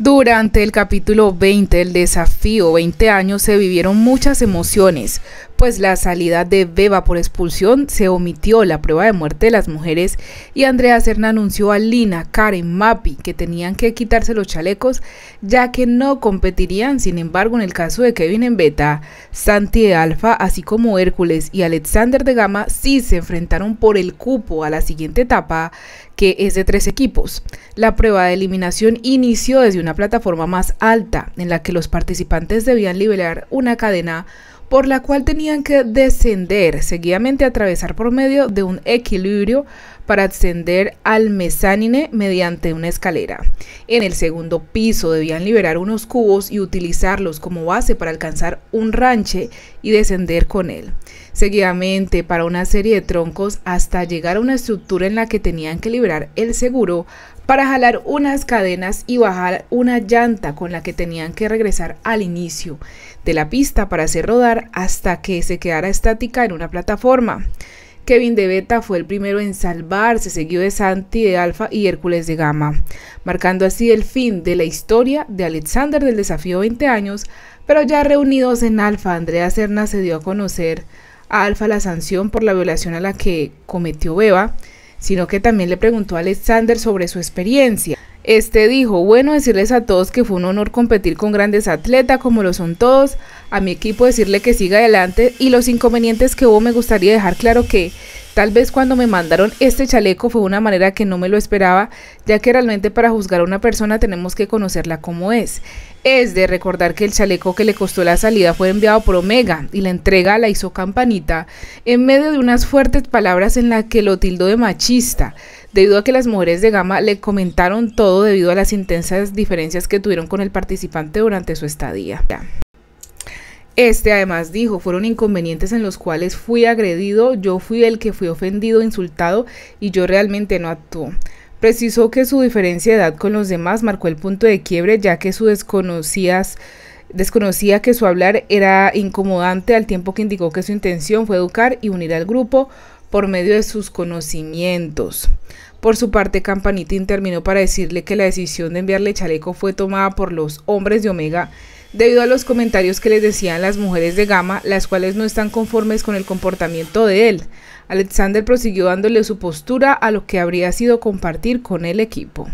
Durante el capítulo 20 el desafío 20 años se vivieron muchas emociones, pues la salida de Beba por expulsión se omitió la prueba de muerte de las mujeres y Andrea Serna anunció a Lina, Karen, Mapi que tenían que quitarse los chalecos ya que no competirían, sin embargo en el caso de Kevin en beta, Santi de Alfa así como Hércules y Alexander de Gama sí se enfrentaron por el cupo a la siguiente etapa que es de tres equipos. La prueba de eliminación inició desde una plataforma más alta en la que los participantes debían liberar una cadena por la cual tenían que descender, seguidamente atravesar por medio de un equilibrio para ascender al mesánine mediante una escalera. En el segundo piso debían liberar unos cubos y utilizarlos como base para alcanzar un ranche y descender con él. Seguidamente para una serie de troncos hasta llegar a una estructura en la que tenían que liberar el seguro para jalar unas cadenas y bajar una llanta con la que tenían que regresar al inicio de la pista para hacer rodar hasta que se quedara estática en una plataforma. Kevin de Beta fue el primero en salvarse, seguido de Santi de Alfa y Hércules de Gama, marcando así el fin de la historia de Alexander del desafío 20 años, pero ya reunidos en Alfa, Andrea Serna se dio a conocer a Alfa la sanción por la violación a la que cometió Beba, sino que también le preguntó a Alexander sobre su experiencia. Este dijo, bueno decirles a todos que fue un honor competir con grandes atletas como lo son todos, a mi equipo decirle que siga adelante y los inconvenientes que hubo me gustaría dejar claro que tal vez cuando me mandaron este chaleco fue una manera que no me lo esperaba, ya que realmente para juzgar a una persona tenemos que conocerla como es. Es de recordar que el chaleco que le costó la salida fue enviado por Omega y la entrega la hizo Campanita en medio de unas fuertes palabras en las que lo tildó de machista debido a que las mujeres de gama le comentaron todo debido a las intensas diferencias que tuvieron con el participante durante su estadía. Este además dijo, fueron inconvenientes en los cuales fui agredido, yo fui el que fui ofendido, insultado y yo realmente no actuó. Precisó que su diferencia de edad con los demás marcó el punto de quiebre ya que su desconocía que su hablar era incomodante al tiempo que indicó que su intención fue educar y unir al grupo, por medio de sus conocimientos. Por su parte, Campanita terminó para decirle que la decisión de enviarle chaleco fue tomada por los hombres de Omega debido a los comentarios que les decían las mujeres de Gama, las cuales no están conformes con el comportamiento de él. Alexander prosiguió dándole su postura a lo que habría sido compartir con el equipo.